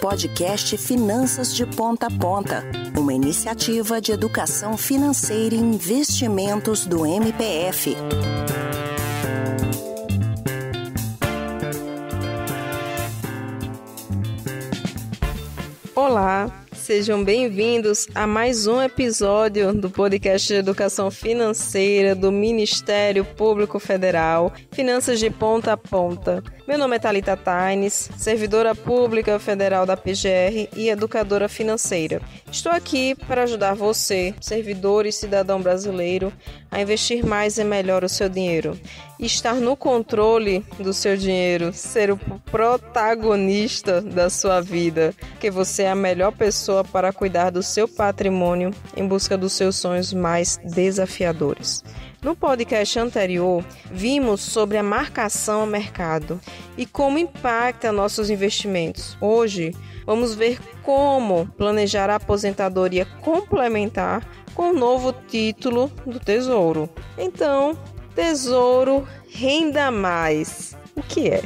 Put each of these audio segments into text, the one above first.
Podcast Finanças de Ponta a Ponta, uma iniciativa de educação financeira e investimentos do MPF. Olá, sejam bem-vindos a mais um episódio do podcast de Educação Financeira do Ministério Público Federal, Finanças de Ponta a Ponta. Meu nome é Talita Taines, servidora pública federal da PGR e educadora financeira. Estou aqui para ajudar você, servidor e cidadão brasileiro, a investir mais e melhor o seu dinheiro. Estar no controle do seu dinheiro, ser o protagonista da sua vida, que você é a melhor pessoa escola para cuidar do seu patrimônio em busca dos seus sonhos mais desafiadores. No podcast anterior, vimos sobre a marcação a mercado e como impacta nossos investimentos. Hoje, vamos ver como planejar a aposentadoria complementar com o novo título do Tesouro. Então, Tesouro Renda Mais. O que é?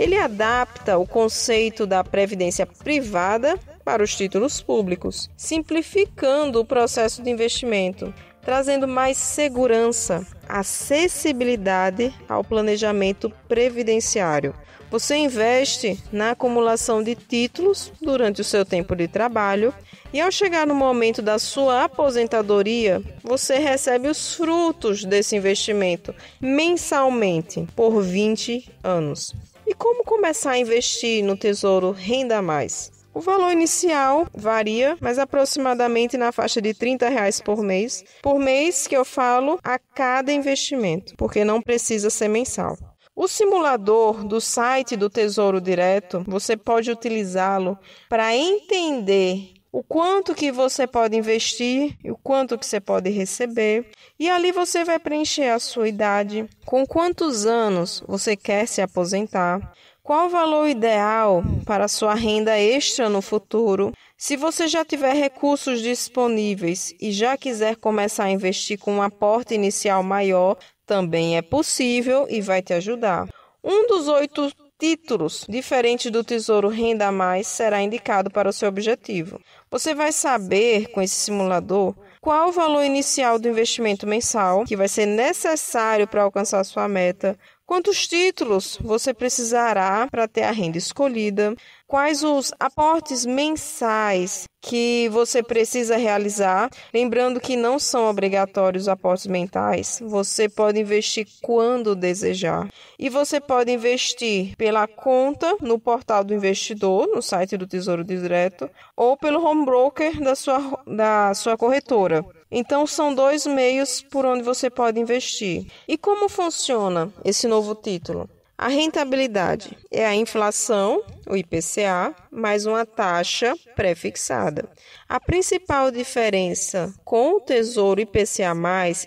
Ele adapta o conceito da previdência privada para os títulos públicos, simplificando o processo de investimento, trazendo mais segurança, acessibilidade ao planejamento previdenciário você investe na acumulação de títulos durante o seu tempo de trabalho e, ao chegar no momento da sua aposentadoria, você recebe os frutos desse investimento mensalmente por 20 anos. E como começar a investir no Tesouro Renda Mais? O valor inicial varia, mas aproximadamente na faixa de 30 reais por mês. Por mês que eu falo a cada investimento, porque não precisa ser mensal. O simulador do site do Tesouro Direto, você pode utilizá-lo para entender o quanto que você pode investir e o quanto que você pode receber. E ali você vai preencher a sua idade, com quantos anos você quer se aposentar, qual o valor ideal para sua renda extra no futuro. Se você já tiver recursos disponíveis e já quiser começar a investir com um aporte inicial maior, também é possível e vai te ajudar. Um dos oito títulos diferente do Tesouro Renda Mais será indicado para o seu objetivo. Você vai saber, com esse simulador, qual o valor inicial do investimento mensal que vai ser necessário para alcançar sua meta, quantos títulos você precisará para ter a renda escolhida, quais os aportes mensais que você precisa realizar. Lembrando que não são obrigatórios aportes mentais, você pode investir quando desejar. E você pode investir pela conta no portal do investidor, no site do Tesouro Direto, ou pelo home broker da sua, da sua corretora. Então, são dois meios por onde você pode investir. E como funciona esse novo título? A rentabilidade é a inflação, o IPCA, mais uma taxa prefixada. A principal diferença com o Tesouro IPCA+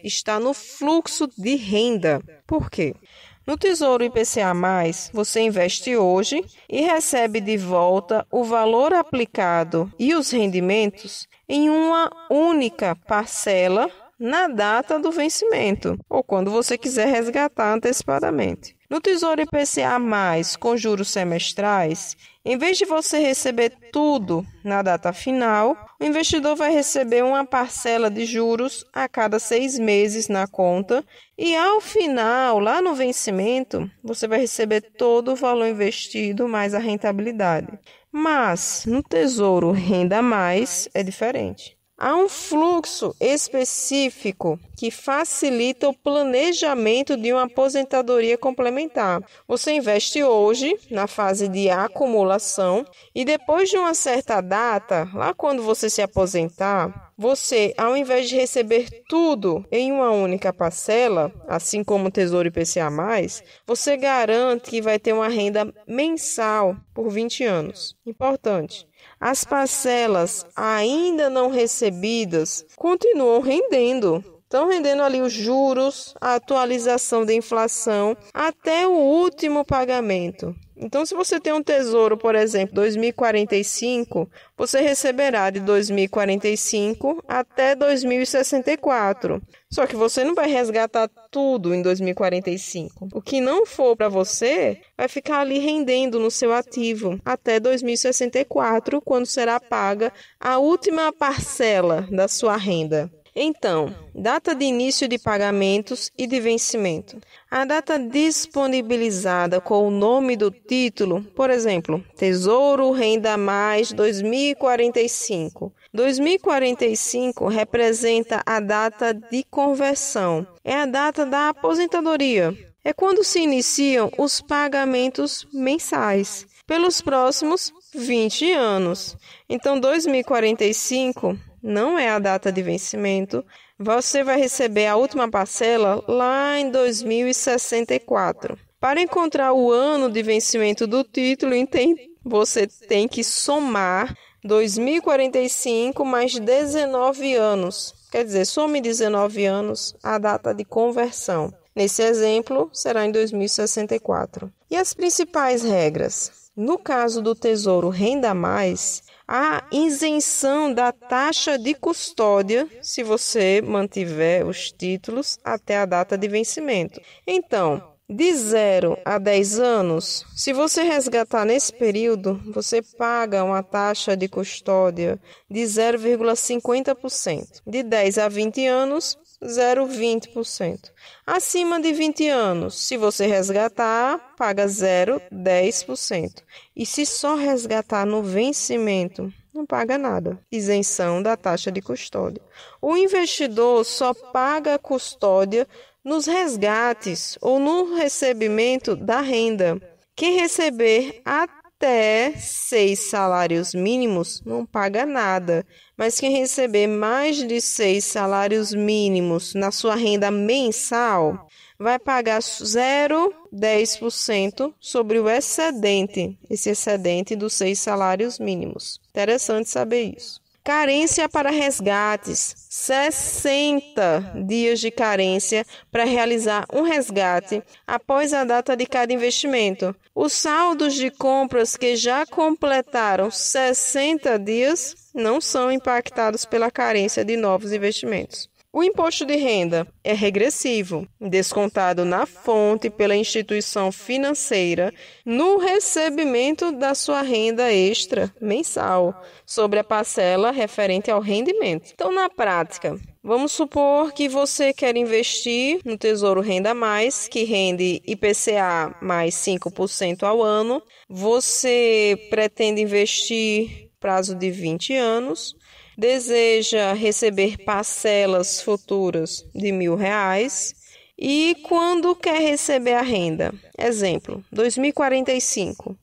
está no fluxo de renda. Por quê? No Tesouro IPCA+, você investe hoje e recebe de volta o valor aplicado e os rendimentos em uma única parcela na data do vencimento ou quando você quiser resgatar antecipadamente. No Tesouro IPCA, com juros semestrais, em vez de você receber tudo na data final, o investidor vai receber uma parcela de juros a cada seis meses na conta e, ao final, lá no vencimento, você vai receber todo o valor investido mais a rentabilidade. Mas no Tesouro Renda Mais é diferente. Há um fluxo específico que facilita o planejamento de uma aposentadoria complementar. Você investe hoje, na fase de acumulação, e depois de uma certa data, lá quando você se aposentar, você, ao invés de receber tudo em uma única parcela, assim como o Tesouro IPCA, você garante que vai ter uma renda mensal por 20 anos. Importante. As parcelas ainda não recebidas continuam rendendo. Estão rendendo ali os juros, a atualização da inflação até o último pagamento. Então, se você tem um tesouro, por exemplo, 2045, você receberá de 2045 até 2064. Só que você não vai resgatar tudo em 2045. O que não for para você vai ficar ali rendendo no seu ativo até 2064, quando será paga a última parcela da sua renda. Então, data de início de pagamentos e de vencimento. A data disponibilizada com o nome do título, por exemplo, Tesouro Renda Mais 2045. 2045 representa a data de conversão, é a data da aposentadoria. É quando se iniciam os pagamentos mensais pelos próximos 20 anos. Então, 2045 não é a data de vencimento, você vai receber a última parcela lá em 2064. Para encontrar o ano de vencimento do título, você tem que somar 2045 mais 19 anos. Quer dizer, some 19 anos a data de conversão. Nesse exemplo, será em 2064. E as principais regras? No caso do Tesouro Renda Mais, a isenção da taxa de custódia se você mantiver os títulos até a data de vencimento. Então, de 0 a 10 anos, se você resgatar nesse período, você paga uma taxa de custódia de 0,50%. De 10 a 20 anos, 0,20%. Acima de 20 anos, se você resgatar, paga 0,10%. E se só resgatar no vencimento, não paga nada. Isenção da taxa de custódia. O investidor só paga a custódia nos resgates ou no recebimento da renda. Quem receber a até seis salários mínimos não paga nada, mas quem receber mais de seis salários mínimos na sua renda mensal vai pagar 0,10% sobre o excedente, esse excedente dos seis salários mínimos. Interessante saber isso. Carência para resgates: 60 dias de carência para realizar um resgate após a data de cada investimento. Os saldos de compras que já completaram 60 dias não são impactados pela carência de novos investimentos. O imposto de renda é regressivo, descontado na fonte pela instituição financeira no recebimento da sua renda extra mensal sobre a parcela referente ao rendimento. Então, na prática, Vamos supor que você quer investir no Tesouro Renda Mais, que rende IPCA mais 5% ao ano. Você pretende investir prazo de 20 anos deseja receber parcelas futuras de mil reais e quando quer receber a renda. Exemplo, 2045.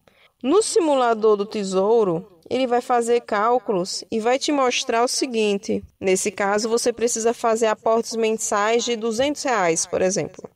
No simulador do Tesouro, ele vai fazer cálculos e vai te mostrar o seguinte: nesse caso, você precisa fazer aportes mensais de 200 reais, por exemplo.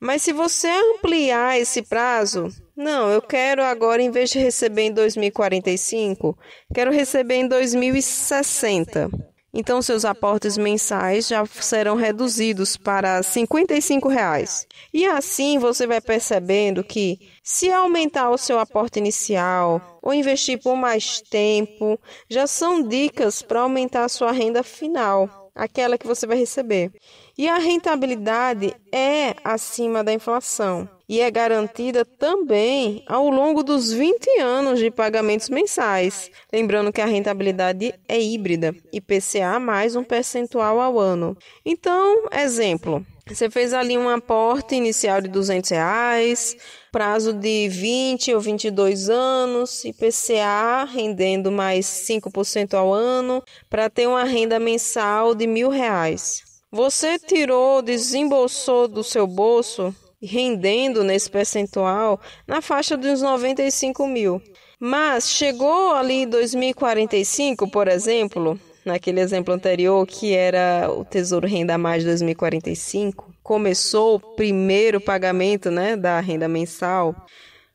Mas se você ampliar esse prazo, não, eu quero agora, em vez de receber em 2045, quero receber em 2060. Então, seus aportes mensais já serão reduzidos para R$ 55. Reais. E assim você vai percebendo que, se aumentar o seu aporte inicial ou investir por mais tempo, já são dicas para aumentar a sua renda final, aquela que você vai receber. E a rentabilidade é acima da inflação e é garantida também ao longo dos 20 anos de pagamentos mensais. Lembrando que a rentabilidade é híbrida, IPCA mais um percentual ao ano. Então, exemplo, você fez ali um aporte inicial de 200 reais, prazo de 20 ou 22 anos, IPCA rendendo mais 5% ao ano, para ter uma renda mensal de mil reais. Você tirou, desembolsou do seu bolso, rendendo nesse percentual, na faixa dos 95 mil. Mas chegou ali 2045, por exemplo, naquele exemplo anterior, que era o Tesouro Renda Mais 2045, começou o primeiro pagamento né, da renda mensal.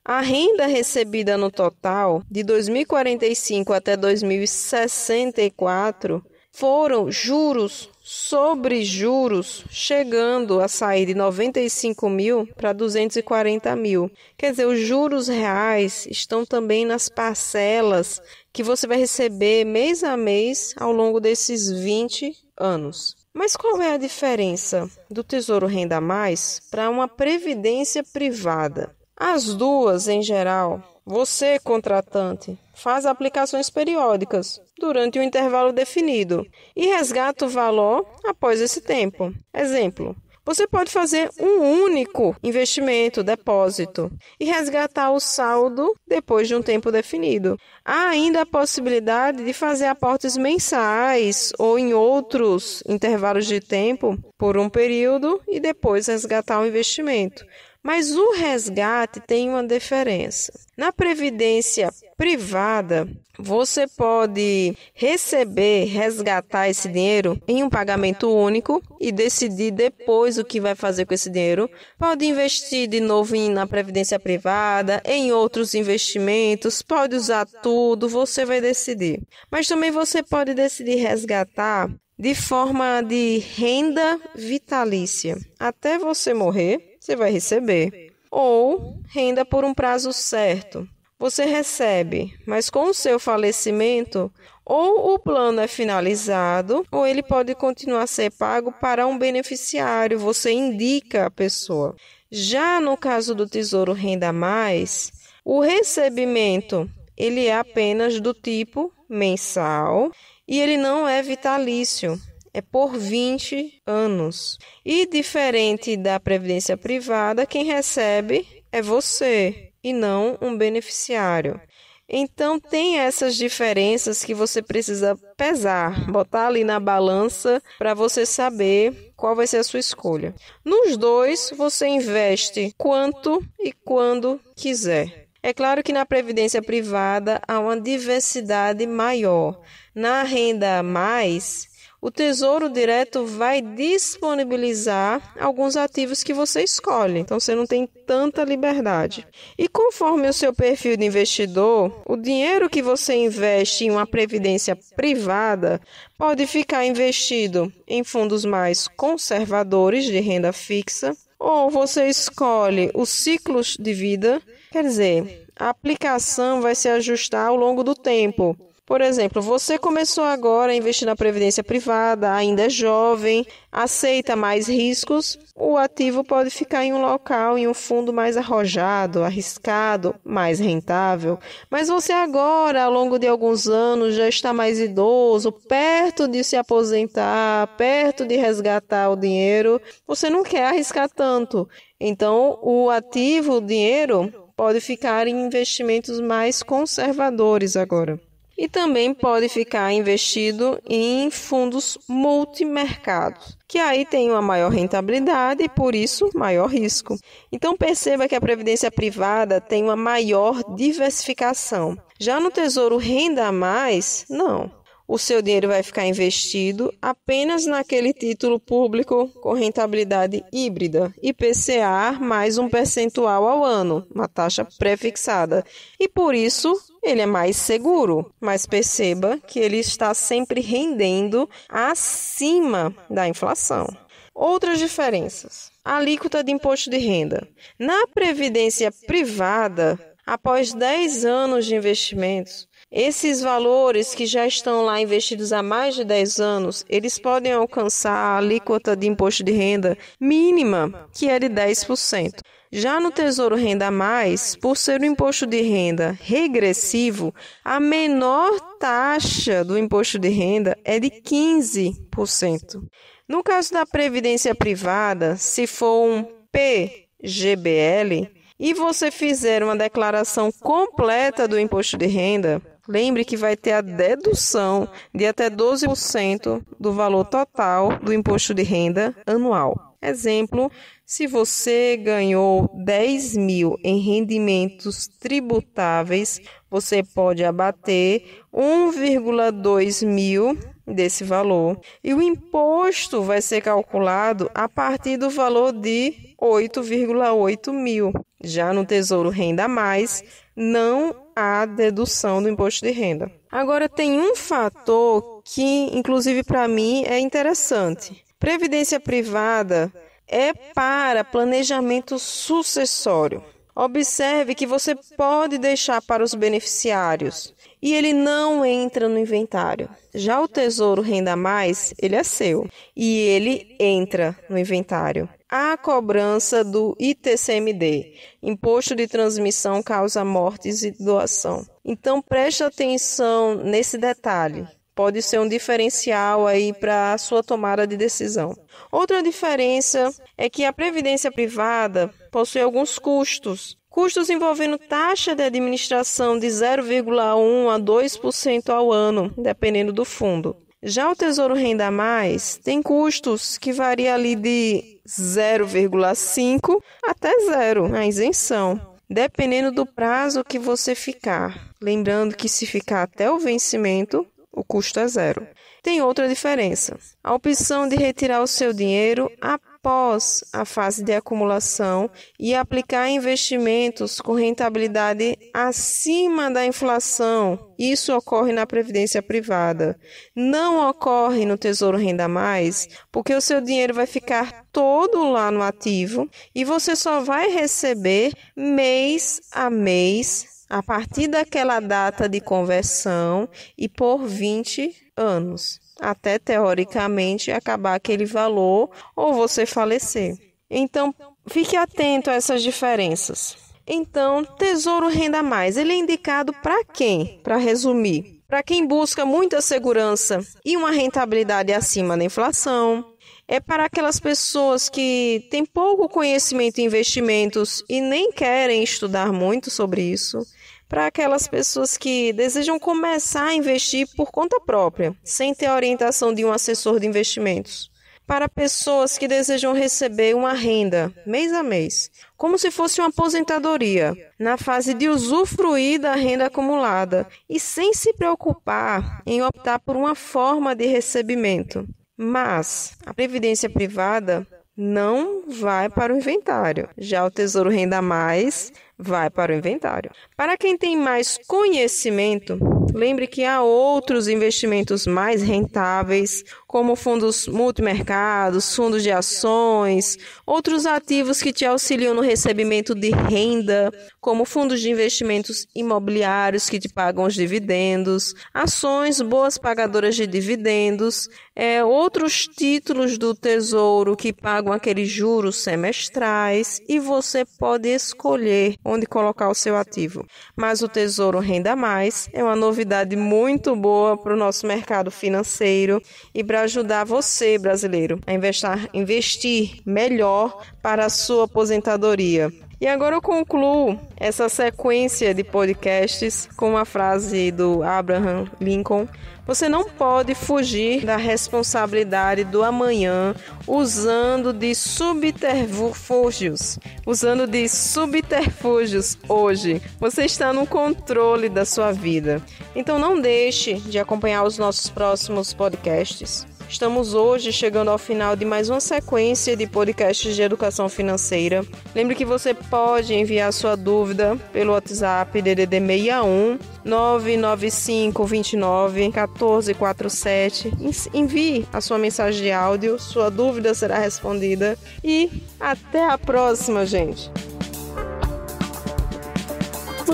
A renda recebida no total de 2045 até 2064 foram juros sobre juros, chegando a sair de 95 mil para 240 mil. Quer dizer, os juros reais estão também nas parcelas que você vai receber mês a mês ao longo desses 20 anos. Mas qual é a diferença do Tesouro Renda Mais para uma previdência privada? As duas, em geral, você, contratante, faz aplicações periódicas durante um intervalo definido e resgata o valor após esse tempo. Exemplo: você pode fazer um único investimento, depósito, e resgatar o saldo depois de um tempo definido. Há ainda a possibilidade de fazer aportes mensais ou em outros intervalos de tempo por um período e depois resgatar o investimento. Mas o resgate tem uma diferença. Na previdência privada, você pode receber, resgatar esse dinheiro em um pagamento único e decidir depois o que vai fazer com esse dinheiro. Pode investir de novo na previdência privada, em outros investimentos, pode usar tudo, você vai decidir. Mas também você pode decidir resgatar de forma de renda vitalícia até você morrer você vai receber. Ou renda por um prazo certo. Você recebe, mas com o seu falecimento, ou o plano é finalizado, ou ele pode continuar a ser pago para um beneficiário, você indica a pessoa. Já no caso do Tesouro Renda Mais, o recebimento ele é apenas do tipo mensal e ele não é vitalício é por 20 anos. E diferente da previdência privada, quem recebe é você e não um beneficiário. Então tem essas diferenças que você precisa pesar, botar ali na balança para você saber qual vai ser a sua escolha. Nos dois, você investe quanto e quando quiser. É claro que na previdência privada há uma diversidade maior. Na renda mais, o Tesouro Direto vai disponibilizar alguns ativos que você escolhe, então você não tem tanta liberdade. E conforme o seu perfil de investidor, o dinheiro que você investe em uma previdência privada pode ficar investido em fundos mais conservadores de renda fixa, ou você escolhe os ciclos de vida, quer dizer, a aplicação vai se ajustar ao longo do tempo por exemplo, você começou agora a investir na previdência privada, ainda é jovem, aceita mais riscos, o ativo pode ficar em um local, em um fundo mais arrojado, arriscado, mais rentável. Mas você agora, ao longo de alguns anos, já está mais idoso, perto de se aposentar, perto de resgatar o dinheiro, você não quer arriscar tanto. Então, o ativo, o dinheiro, pode ficar em investimentos mais conservadores agora e também pode ficar investido em fundos multimercados, que aí tem uma maior rentabilidade e, por isso, maior risco. Então, perceba que a previdência privada tem uma maior diversificação. Já no Tesouro Renda Mais, não o seu dinheiro vai ficar investido apenas naquele título público com rentabilidade híbrida, IPCA mais um percentual ao ano, uma taxa prefixada. E por isso ele é mais seguro, mas perceba que ele está sempre rendendo acima da inflação. Outras diferenças: alíquota de imposto de renda. Na previdência privada, após 10 anos de investimentos, esses valores que já estão lá investidos há mais de 10 anos, eles podem alcançar a alíquota de imposto de renda mínima, que é de 10%. Já no Tesouro Renda Mais, por ser o imposto de renda regressivo, a menor taxa do imposto de renda é de 15%. No caso da previdência privada, se for um PGBL e você fizer uma declaração completa do imposto de renda, Lembre que vai ter a dedução de até 12% do valor total do imposto de renda anual. Exemplo, se você ganhou 10 mil em rendimentos tributáveis, você pode abater 1,2 mil desse valor. E o imposto vai ser calculado a partir do valor de 8,8 mil. Já no Tesouro Renda Mais, não à dedução do imposto de renda. Agora, tem um fator que, inclusive para mim, é interessante. Previdência privada é para planejamento sucessório. Observe que você pode deixar para os beneficiários e ele não entra no inventário. Já o Tesouro Renda Mais, ele é seu e ele entra no inventário. A cobrança do ITCMD, Imposto de Transmissão Causa Mortes e Doação. Então preste atenção nesse detalhe pode ser um diferencial aí para a sua tomada de decisão. Outra diferença é que a previdência privada possui alguns custos, custos envolvendo taxa de administração de 0,1 a 2% ao ano, dependendo do fundo. Já o Tesouro Renda Mais tem custos que varia ali de 0,5 até zero, a isenção, dependendo do prazo que você ficar. Lembrando que se ficar até o vencimento, o custo é zero. Tem outra diferença: a opção de retirar o seu dinheiro após a fase de acumulação e aplicar investimentos com rentabilidade acima da inflação. Isso ocorre na previdência privada. Não ocorre no Tesouro Renda Mais, porque o seu dinheiro vai ficar todo lá no ativo e você só vai receber mês a mês a partir daquela data de conversão e por 20 anos, até teoricamente acabar aquele valor ou você falecer. Então, fique atento a essas diferenças. Então, Tesouro Renda Mais, ele é indicado para quem? Para resumir, para quem busca muita segurança e uma rentabilidade acima da inflação, é para aquelas pessoas que têm pouco conhecimento em investimentos e nem querem estudar muito sobre isso para aquelas pessoas que desejam começar a investir por conta própria, sem ter a orientação de um assessor de investimentos. Para pessoas que desejam receber uma renda mês a mês, como se fosse uma aposentadoria, na fase de usufruir da renda acumulada e sem se preocupar em optar por uma forma de recebimento. Mas a previdência privada não vai para o inventário. Já o Tesouro Renda Mais vai para o inventário. Para quem tem mais conhecimento, lembre que há outros investimentos mais rentáveis, como fundos multimercados, fundos de ações, outros ativos que te auxiliam no recebimento de renda, como fundos de investimentos imobiliários que te pagam os dividendos, ações boas pagadoras de dividendos, é, outros títulos do tesouro que pagam aqueles juros semestrais, e você pode escolher onde colocar o seu ativo. Mas o Tesouro Renda Mais é uma novidade muito boa para o nosso mercado financeiro e para ajudar você, brasileiro, a investir, investir melhor para a sua aposentadoria. E agora eu concluo essa sequência de podcasts com uma frase do Abraham Lincoln você não pode fugir da responsabilidade do amanhã usando de subterfúgios, usando de subterfúgios hoje. Você está no controle da sua vida. Então não deixe de acompanhar os nossos próximos podcasts. Estamos hoje chegando ao final de mais uma sequência de podcasts de educação financeira. Lembre que você pode enviar sua dúvida pelo WhatsApp DDD 61 995 29 1447. Envie a sua mensagem de áudio, sua dúvida será respondida e até a próxima, gente.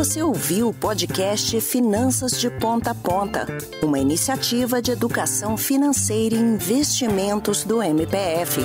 Você ouviu o podcast Finanças de Ponta a Ponta, uma iniciativa de educação financeira e investimentos do MPF.